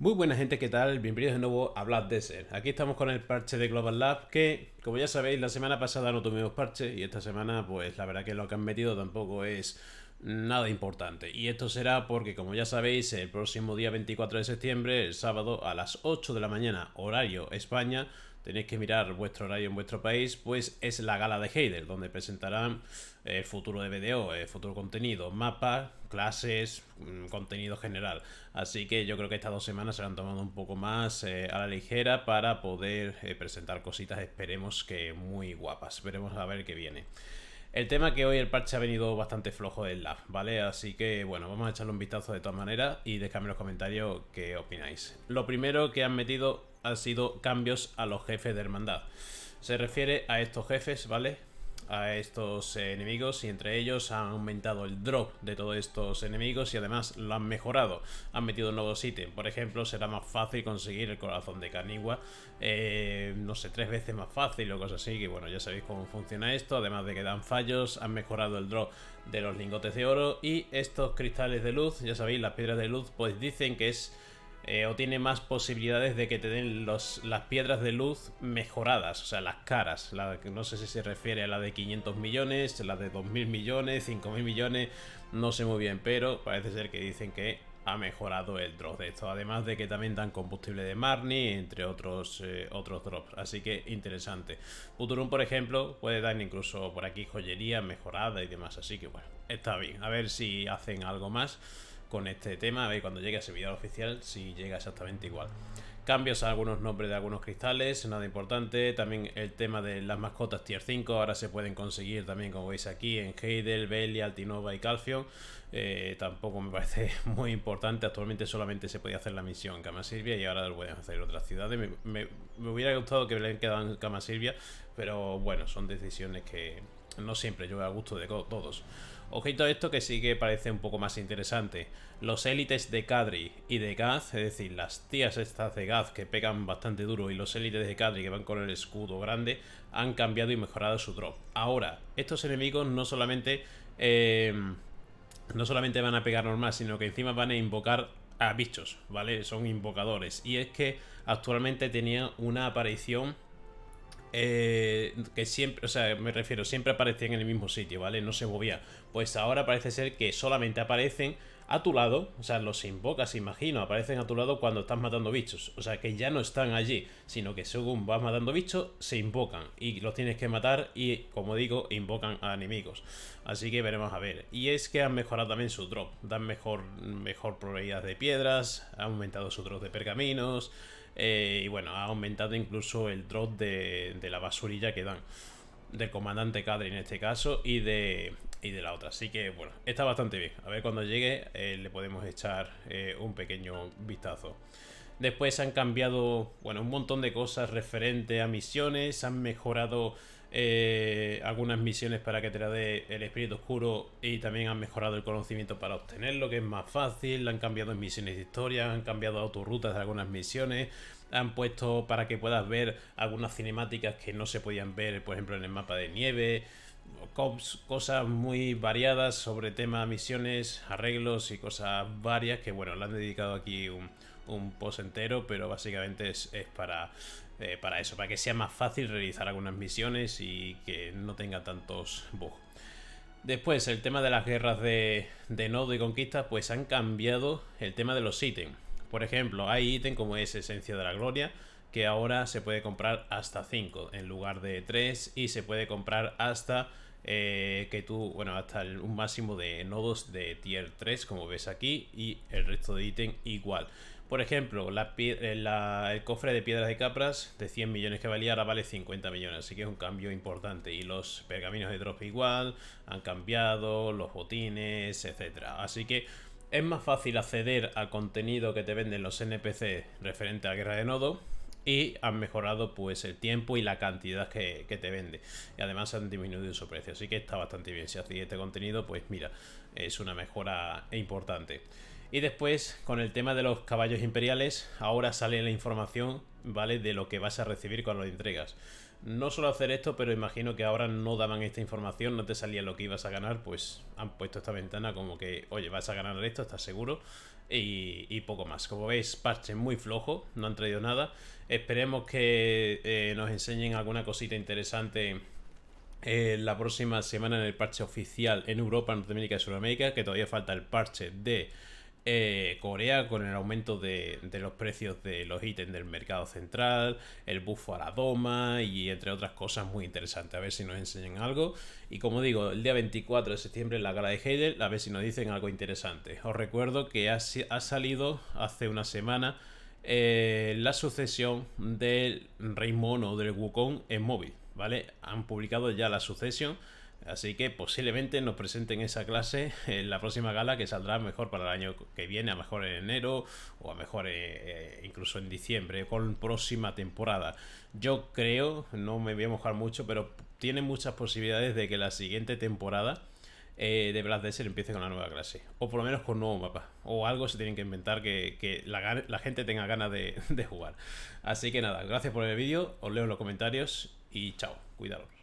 Muy buena gente, ¿qué tal? Bienvenidos de nuevo a Black Desert. Aquí estamos con el parche de Global Lab que, como ya sabéis, la semana pasada no tuvimos parche y esta semana, pues la verdad que lo que han metido tampoco es nada importante. Y esto será porque, como ya sabéis, el próximo día 24 de septiembre, el sábado a las 8 de la mañana, horario España, tenéis que mirar vuestro horario en vuestro país, pues es la gala de Heider, donde presentarán el eh, futuro de BDO, el eh, futuro contenido, mapas, clases, mm, contenido general. Así que yo creo que estas dos semanas se han tomado un poco más eh, a la ligera para poder presentar cositas, esperemos que muy guapas, veremos a ver qué viene. El tema que hoy el parche ha venido bastante flojo del lab, ¿vale? Así que bueno, vamos a echarle un vistazo de todas maneras y dejadme en los comentarios qué opináis. Lo primero que han metido han sido cambios a los jefes de hermandad. Se refiere a estos jefes, ¿vale? A estos enemigos y entre ellos han aumentado el drop de todos estos enemigos y además lo han mejorado. Han metido nuevos ítems. Por ejemplo, será más fácil conseguir el corazón de canigua eh, no sé, tres veces más fácil o cosas así. Que bueno, ya sabéis cómo funciona esto. Además de que dan fallos, han mejorado el drop de los lingotes de oro. Y estos cristales de luz, ya sabéis, las piedras de luz, pues dicen que es eh, o tiene más posibilidades de que te den las piedras de luz mejoradas, o sea, las caras. no sé si se refiere a la de 500 millones, la de 2.000 millones, 5.000 millones, no sé muy bien, pero parece ser que dicen que ha mejorado el drop de esto. Además de que también dan combustible de Marni, entre otros, eh, otros drops. Así que interesante. Futurum, por ejemplo, puede dar incluso por aquí joyería mejorada y demás. Así que bueno, está bien. A ver si hacen algo más con este tema. A ver, cuando llegue a ese video oficial, si llega exactamente igual. Cambios a algunos nombres de algunos cristales, nada importante. También el tema de las mascotas tier 5, ahora se pueden conseguir también, como veis aquí, en Heidel, Belly, Altinova y Calcium. Eh, tampoco me parece muy importante. Actualmente solamente se podía hacer la misión en Cama Silvia y ahora lo pueden hacer en otras ciudades. Me, hubiera gustado que le quedado en Cama Silvia, pero bueno, son decisiones que, no siempre yo a gusto de todos. Objeto a esto que sí que parece un poco más interesante. Los élites de Kadri y de Gaz, es decir, las tías estas de Gaz que pegan bastante duro y los élites de Kadri que van con el escudo grande, han cambiado y mejorado su drop. Ahora, estos enemigos no solamente... Eh, no solamente van a pegar normal, sino que encima van a invocar a bichos, ¿vale? Son invocadores. Y es que actualmente tenía una aparición eh, que siempre, o sea, me refiero, siempre aparecían en el mismo sitio, ¿vale? No se movía. Pues ahora parece ser que solamente aparecen a tu lado, o sea, los invocas, imagino, aparecen a tu lado cuando estás matando bichos. O sea, que ya no están allí, sino que según vas matando bichos, se invocan y los tienes que matar y, como digo, invocan a enemigos. Así que veremos a ver. Y es que han mejorado también su drop, dan mejor, mejor probabilidad de piedras, han aumentado su drop de pergaminos, eh, y bueno, ha aumentado incluso el drop de, la basurilla que dan. Del comandante Cadre en este caso y de, de la otra. Así que bueno, está bastante bien. A ver cuando llegue eh, le podemos echar eh, un pequeño vistazo. Después han cambiado, bueno, un montón de cosas referente a misiones. Han mejorado eh, algunas misiones para que te la dé el espíritu oscuro y también han mejorado el conocimiento para obtenerlo, que es más fácil, han cambiado en misiones de historia, han cambiado autorrutas de algunas misiones, han puesto para que puedas ver algunas cinemáticas que no se podían ver, por ejemplo, en el mapa de nieve, cosas muy variadas sobre tema misiones, arreglos y cosas varias que bueno, le han dedicado aquí un, un post entero, pero básicamente es, es para eh, para eso, para que sea más fácil realizar algunas misiones y que no tenga tantos bugs. Después, el tema de las guerras de, de nodo y conquista, pues han cambiado el tema de los ítems. Por ejemplo, hay ítem como es Esencia de la Gloria, que ahora se puede comprar hasta 5 en lugar de 3 y se puede comprar hasta eh, que tú, bueno, hasta un máximo de nodos de tier 3, como ves aquí, y el resto de ítem igual. Por ejemplo, eh, el cofre de piedras de capras de 100 millones que valía ahora vale 50 millones, así que es un cambio importante. Y los pergaminos de drop igual, han cambiado, los botines, etcétera. Así que es más fácil acceder al contenido que te venden los NPC referente a Guerra de Nodo y han mejorado pues el tiempo y la cantidad que, te vende. Y además han disminuido su precio, así que está bastante bien. Si haces este contenido, pues mira, es una mejora importante. Y después, con el tema de los caballos imperiales, ahora sale la información, ¿vale? De lo que vas a recibir cuando las entregas. No suelo hacer esto, pero imagino que ahora no daban esta información, no te salía lo que ibas a ganar, pues han puesto esta ventana como que, oye, vas a ganar esto, estás seguro, y, poco más. Como veis, parche muy flojo, no han traído nada. Esperemos que eh, nos enseñen alguna cosita interesante eh, la próxima semana en el parche oficial en Europa, Norteamérica y Sudamérica, que todavía falta el parche de... Eh, Corea con el aumento de, los precios de los ítems del mercado central, el bufo a la doma y entre otras cosas muy interesantes. A ver si nos enseñan algo. Y como digo, el día 24 de septiembre en la gala de Heidel, a ver si nos dicen algo interesante. Os recuerdo que ha, salido hace una semana eh, la sucesión del Rey Mono del Wukong en móvil, ¿vale? Han publicado ya la sucesión Así que posiblemente nos presenten esa clase en la próxima gala que saldrá mejor para el año que viene, a mejor en enero o a mejor eh, eh, incluso en diciembre, con próxima temporada. Yo creo, no me voy a mojar mucho, pero tiene muchas posibilidades de que la siguiente temporada eh, de Black Desert empiece con la nueva clase. O por lo menos con un nuevo mapa. O algo se tienen que inventar que, la, gente tenga ganas de, jugar. Así que nada, gracias por el vídeo, os leo en los comentarios y chao, cuidado.